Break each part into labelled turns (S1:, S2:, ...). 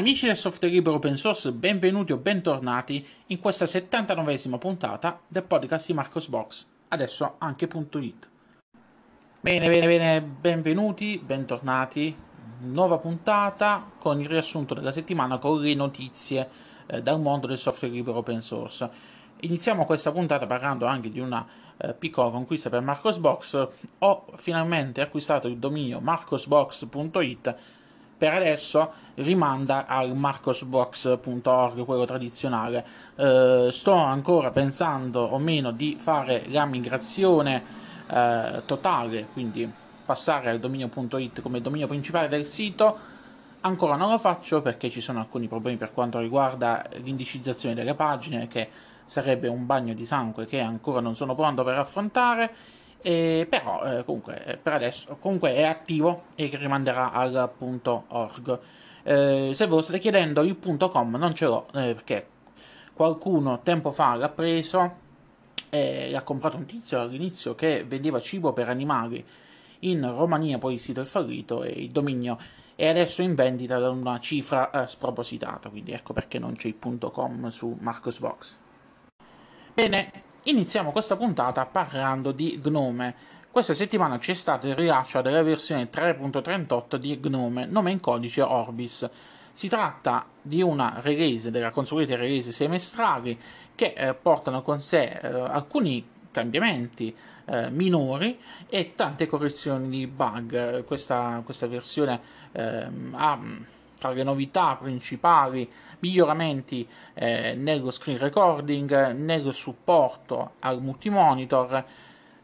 S1: Amici del software libero open source, benvenuti o bentornati in questa 79esima puntata del podcast di Marcosbox, adesso anche.it. Bene, bene, bene, benvenuti, bentornati, nuova puntata con il riassunto della settimana con le notizie eh, dal mondo del software libero open source. Iniziamo questa puntata parlando anche di una eh, piccola conquista per Marcosbox. Ho finalmente acquistato il dominio marcosbox.it per adesso rimanda al marcosbox.org, quello tradizionale. Eh, sto ancora pensando o meno di fare la migrazione eh, totale, quindi passare al dominio.it come dominio principale del sito. Ancora non lo faccio perché ci sono alcuni problemi per quanto riguarda l'indicizzazione delle pagine, che sarebbe un bagno di sangue che ancora non sono pronto per affrontare e però eh, comunque eh, per adesso comunque è attivo e rimanderà al punto .org. Eh, se ve lo state chiedendo il punto .com non ce l'ho eh, perché qualcuno tempo fa l'ha preso e l'ha comprato un tizio all'inizio che vendeva cibo per animali in Romania, poi il sito è fallito e il dominio è adesso in vendita da una cifra eh, spropositata, quindi ecco perché non c'è il punto .com su Marcosbox. Bene, Iniziamo questa puntata parlando di Gnome. Questa settimana c'è stato il rilascio della versione 3.38 di Gnome, nome in codice Orbis. Si tratta di una release, della consueta release semestrale, che eh, portano con sé eh, alcuni cambiamenti eh, minori e tante correzioni di bug. Questa, questa versione ehm, ha tra le novità principali miglioramenti eh, nello screen recording, nel supporto al multimonitor,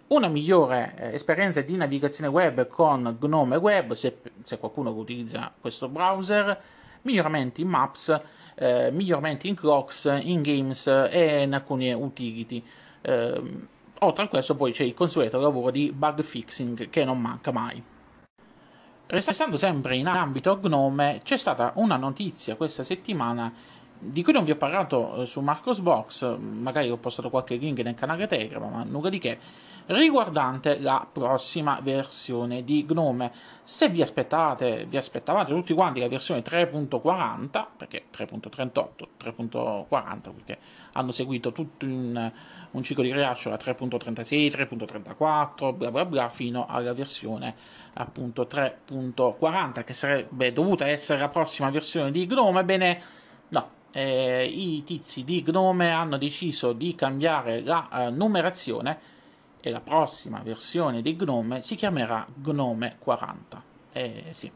S1: una migliore eh, esperienza di navigazione web con Gnome Web, se, se qualcuno utilizza questo browser, miglioramenti in Maps, eh, miglioramenti in Clocks, in Games eh, e in alcune utility. Ehm, oltre a questo poi c'è il consueto lavoro di bug fixing che non manca mai. Restando sempre in ambito Gnome, c'è stata una notizia questa settimana di cui non vi ho parlato eh, su Marcos Box, magari ho postato qualche link nel canale Telegram, ma nulla di che riguardante la prossima versione di Gnome. Se vi aspettate, vi aspettavate tutti quanti la versione 3.40, perché 3.38, 3.40, perché hanno seguito tutto un, un ciclo di rilascio la 3.36, 3.34, bla bla bla, fino alla versione appunto 3.40, che sarebbe dovuta essere la prossima versione di Gnome, bene, no, eh, i tizi di Gnome hanno deciso di cambiare la eh, numerazione e la prossima versione di Gnome si chiamerà Gnome 40. Eh, sì.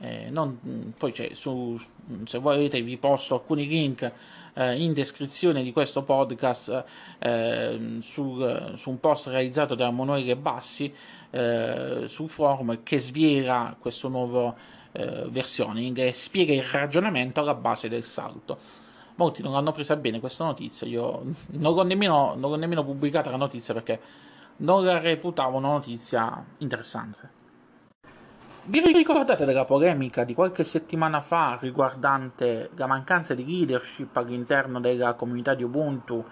S1: eh, non, mm, poi su, mm, se volete vi posto alcuni link eh, in descrizione di questo podcast eh, su, su, un post realizzato da Manuele Bassi eh, su forum che sviera questa nuova eh, versioning e spiega il ragionamento alla base del salto molti non hanno preso bene questa notizia, io non ho nemmeno, non ho nemmeno pubblicata la notizia perché non la reputavo una notizia interessante. Vi ricordate della polemica di qualche settimana fa riguardante la mancanza di leadership all'interno della comunità di Ubuntu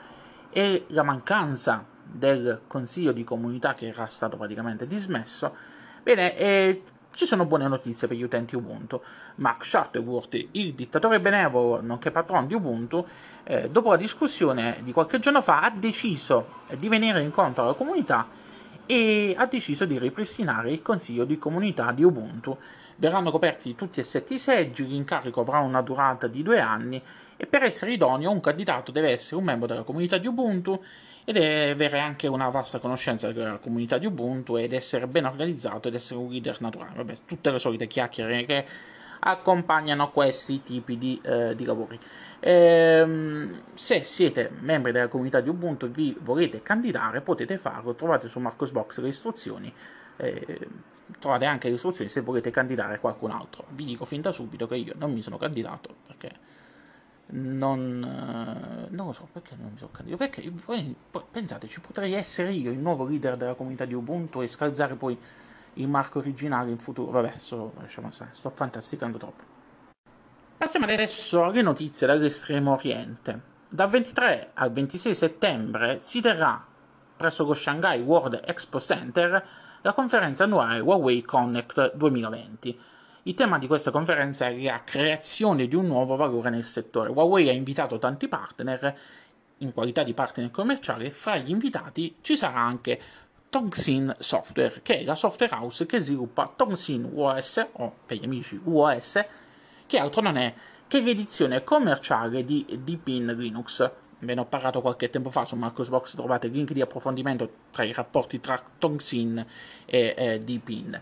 S1: e la mancanza del consiglio di comunità che era stato praticamente dismesso? Bene, eh, ci sono buone notizie per gli utenti Ubuntu. Mark Shuttleworth, il dittatore benevolo nonché patron di Ubuntu, eh, dopo la discussione di qualche giorno fa ha deciso di venire incontro alla comunità e ha deciso di ripristinare il consiglio di comunità di Ubuntu. Verranno coperti tutti e sette i seggi, l'incarico avrà una durata di due anni e per essere idoneo un candidato deve essere un membro della comunità di Ubuntu ed avere anche una vasta conoscenza della comunità di Ubuntu ed essere ben organizzato ed essere un leader naturale. Vabbè, tutte le solite chiacchiere che accompagnano questi tipi di, eh, di lavori. Ehm, se siete membri della comunità di Ubuntu e vi volete candidare, potete farlo, trovate su Marcosbox le istruzioni. Eh, trovate anche le istruzioni se volete candidare qualcun altro. Vi dico fin da subito che io non mi sono candidato perché non, eh, non lo so perché non mi sono candidato. Perché poi, pensate, ci potrei essere io il nuovo leader della comunità di Ubuntu e scalzare poi il marco originale in futuro. Vabbè, sto, lasciamo stare, sto fantasticando troppo. Passiamo adesso alle notizie dall'estremo oriente. Dal 23 al 26 settembre si terrà presso lo Shanghai World Expo Center la conferenza annuale Huawei Connect 2020 il tema di questa conferenza è la creazione di un nuovo valore nel settore. Huawei ha invitato tanti partner in qualità di partner commerciale e fra gli invitati ci sarà anche Tongsin Software, che è la software house che sviluppa Tongsin OS o per gli amici UOS, che altro non è che l'edizione commerciale di Deepin Linux. Ve ne ho parlato qualche tempo fa su Marcosbox, trovate il link di approfondimento tra i rapporti tra Tongsin e eh, Deepin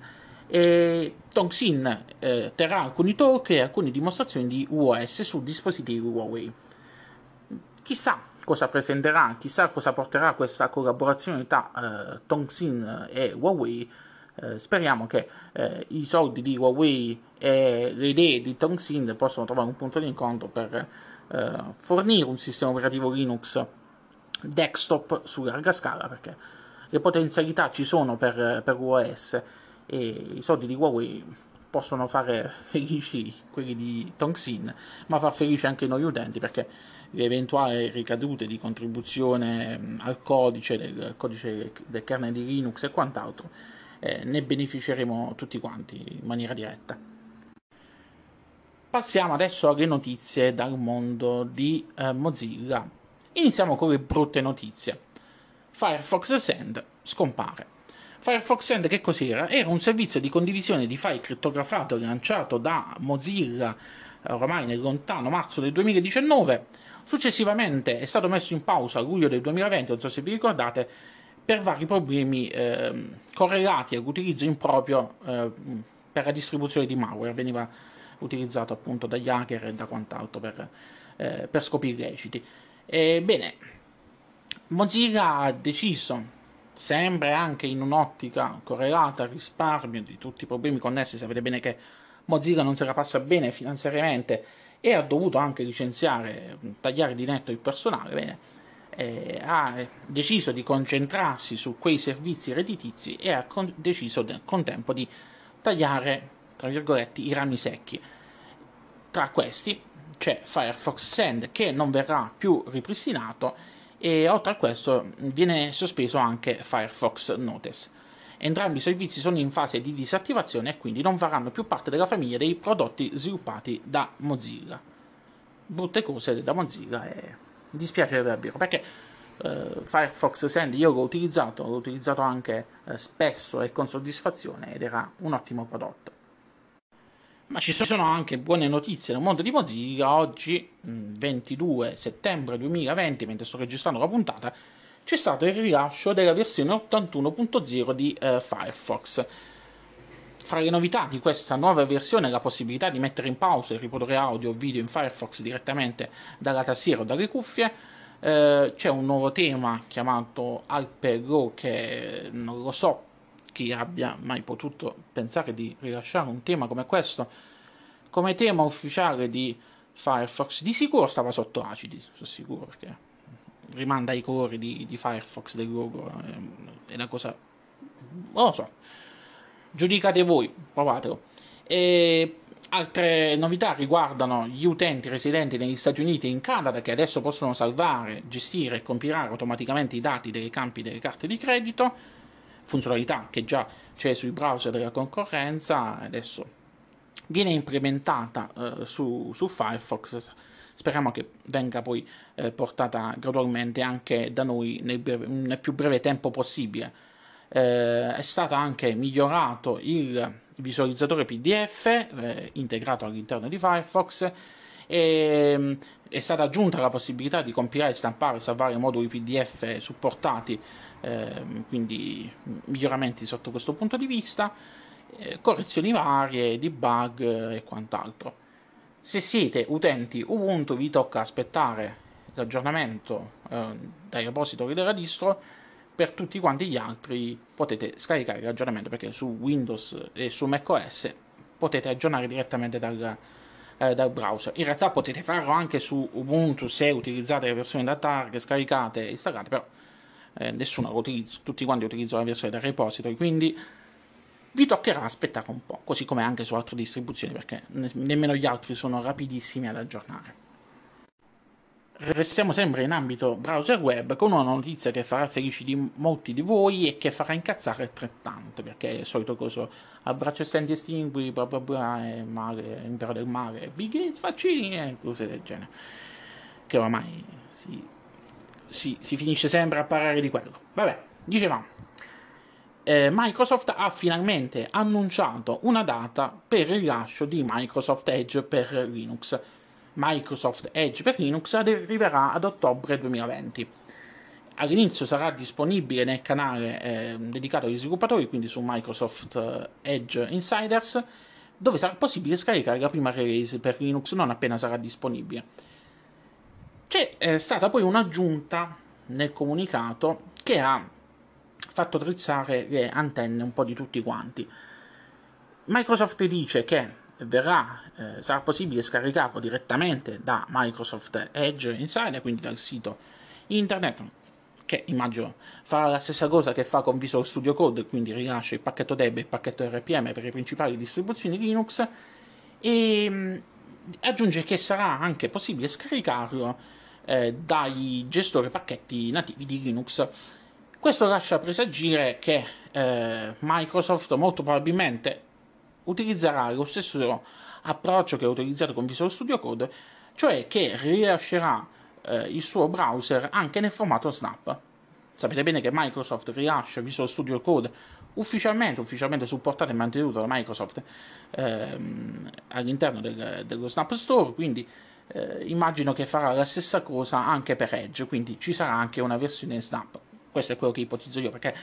S1: e Tongxin eh, terrà alcuni talk e alcune dimostrazioni di UOS su dispositivi Huawei. Chissà cosa presenterà, chissà cosa porterà questa collaborazione tra eh, Tongxin e Huawei. Eh, speriamo che eh, i soldi di Huawei e le idee di Tongxin possano trovare un punto di incontro per eh, fornire un sistema operativo Linux desktop su larga scala perché le potenzialità ci sono per, per OS e i soldi di Huawei possono fare felici quelli di Tongxin, ma far felici anche noi utenti perché le eventuali ricadute di contribuzione mm, al codice, del codice del kernel di Linux e quant'altro, eh, ne beneficeremo tutti quanti in maniera diretta. Passiamo adesso alle notizie dal mondo di eh, Mozilla. Iniziamo con le brutte notizie. Firefox Send scompare. Firefox End che cos'era? Era un servizio di condivisione di file crittografato lanciato da Mozilla eh, ormai nel lontano marzo del 2019. Successivamente è stato messo in pausa a luglio del 2020, non so se vi ricordate, per vari problemi eh, correlati all'utilizzo improprio eh, per la distribuzione di malware. Veniva utilizzato appunto dagli hacker e da quant'altro per, eh, per scopi illeciti. Ebbene, Mozilla ha deciso sempre anche in un'ottica correlata al risparmio di tutti i problemi connessi, sapete bene che Mozilla non se la passa bene finanziariamente e ha dovuto anche licenziare, tagliare di netto il personale, bene, eh, ha deciso di concentrarsi su quei servizi redditizi e ha con- deciso nel contempo di tagliare, tra virgolette, i rami secchi. Tra questi c'è Firefox Send che non verrà più ripristinato e oltre a questo viene sospeso anche Firefox Notice. Entrambi i servizi sono in fase di disattivazione e quindi non faranno più parte della famiglia dei prodotti sviluppati da Mozilla. Brutte cose da Mozilla e dispiace davvero perché Uh, Firefox Send io l'ho utilizzato, l'ho utilizzato anche uh, spesso e con soddisfazione ed era un ottimo prodotto. Ma ci sono anche buone notizie nel mondo di Mozilla. Oggi, 22 mm, settembre 2020, mentre sto registrando la puntata, c'è stato il rilascio della versione 81.0 di eh, Firefox. Fra le novità di questa nuova versione la possibilità di mettere in pausa e riprodurre audio o video in Firefox direttamente dalla tastiera o dalle cuffie. Eh, c'è un nuovo tema chiamato Alpego che non lo so chi abbia mai potuto pensare di rilasciare un tema come questo come tema ufficiale di Firefox. Di sicuro stava sotto acidi, sono sicuro, perché rimanda i colori di, di Firefox del logo. È, è una cosa... non lo so. Giudicate voi, provatelo. E altre novità riguardano gli utenti residenti negli Stati Uniti e in Canada che adesso possono salvare, gestire e compilare automaticamente i dati dei campi delle carte di credito funzionalità che già c'è sui browser della concorrenza, adesso viene implementata eh, su, su, Firefox. Speriamo che venga poi eh, portata gradualmente anche da noi nel, breve, nel più breve tempo possibile. Eh, è stato anche migliorato il visualizzatore PDF eh, integrato all'interno di Firefox e mm, è stata aggiunta la possibilità di compilare, stampare e salvare moduli PDF supportati, ehm, quindi mm, miglioramenti sotto questo punto di vista, eh, correzioni varie, debug eh, e quant'altro. Se siete utenti Ubuntu vi tocca aspettare l'aggiornamento eh, dai repository della distro, per tutti quanti gli altri potete scaricare l'aggiornamento perché su Windows e su macOS potete aggiornare direttamente dal, eh, dal browser. In realtà potete farlo anche su Ubuntu se utilizzate le versioni da target, scaricate e installate, però eh, nessuno lo utilizza, tutti quanti utilizzano la versione dal repository, quindi vi toccherà aspettare un po', così come anche su altre distribuzioni, perché ne- nemmeno gli altri sono rapidissimi ad aggiornare. Restiamo sempre in ambito browser web con una notizia che farà felici di molti di voi e che farà incazzare altrettanto, perché è il solito coso abbraccio braccio estendi estingui, bla bla bla, e mare, impero del male Big Gates, vaccini e cose del genere. Che oramai si, si, si finisce sempre a parlare di quello. Vabbè, dicevamo. Eh, Microsoft ha finalmente annunciato una data per il rilascio di Microsoft Edge per Linux Microsoft Edge per Linux arriverà ad ottobre 2020. All'inizio sarà disponibile nel canale eh, dedicato agli sviluppatori, quindi su Microsoft eh, Edge Insiders, dove sarà possibile scaricare la prima release per Linux non appena sarà disponibile. C'è eh, stata poi un'aggiunta nel comunicato che ha fatto drizzare le antenne un po' di tutti quanti. Microsoft dice che verrà, eh, sarà possibile scaricarlo direttamente da Microsoft Edge Insider, quindi dal sito internet che immagino farà la stessa cosa che fa con Visual Studio Code, quindi rilascia il pacchetto DEB e il pacchetto RPM per le principali distribuzioni Linux e mh, mm, aggiunge che sarà anche possibile scaricarlo eh, dai gestori pacchetti nativi di Linux. Questo lascia presagire che eh, Microsoft molto probabilmente utilizzerà lo stesso approccio che ha utilizzato con Visual Studio Code, cioè che rilascerà eh, il suo browser anche nel formato Snap. Sapete bene che Microsoft rilascia Visual Studio Code ufficialmente, ufficialmente supportato e mantenuto da Microsoft ehm, all'interno del, dello Snap Store, quindi eh, immagino che farà la stessa cosa anche per Edge, quindi ci sarà anche una versione Snap. Questo è quello che ipotizzo io perché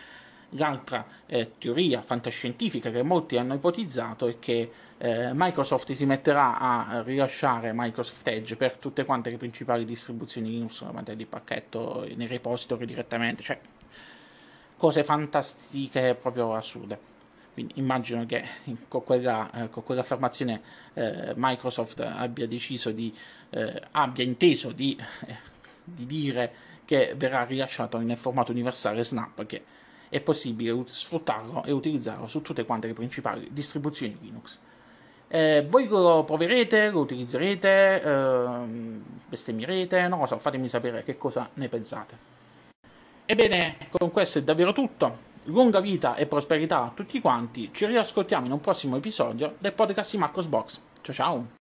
S1: L'altra eh, teoria fantascientifica che molti hanno ipotizzato è che eh, Microsoft si metterà a rilasciare Microsoft Edge per tutte quante le principali distribuzioni Linux nella materia di pacchetto nei repository direttamente, cioè cose fantastiche proprio assurde. Quindi immagino che con quella, eh, con quell'affermazione eh, Microsoft abbia deciso di, eh, abbia inteso di, eh, di, dire che verrà rilasciato nel formato universale Snap che è possibile sfruttarlo e utilizzarlo su tutte quante le principali distribuzioni Linux. Eh, voi lo proverete, lo utilizzerete, ehm, bestemmierete, non lo so, fatemi sapere che cosa ne pensate. Ebbene, con questo è davvero tutto. Lunga vita e prosperità a tutti quanti. Ci riascoltiamo in un prossimo episodio del podcast di Marcos Box. Ciao ciao!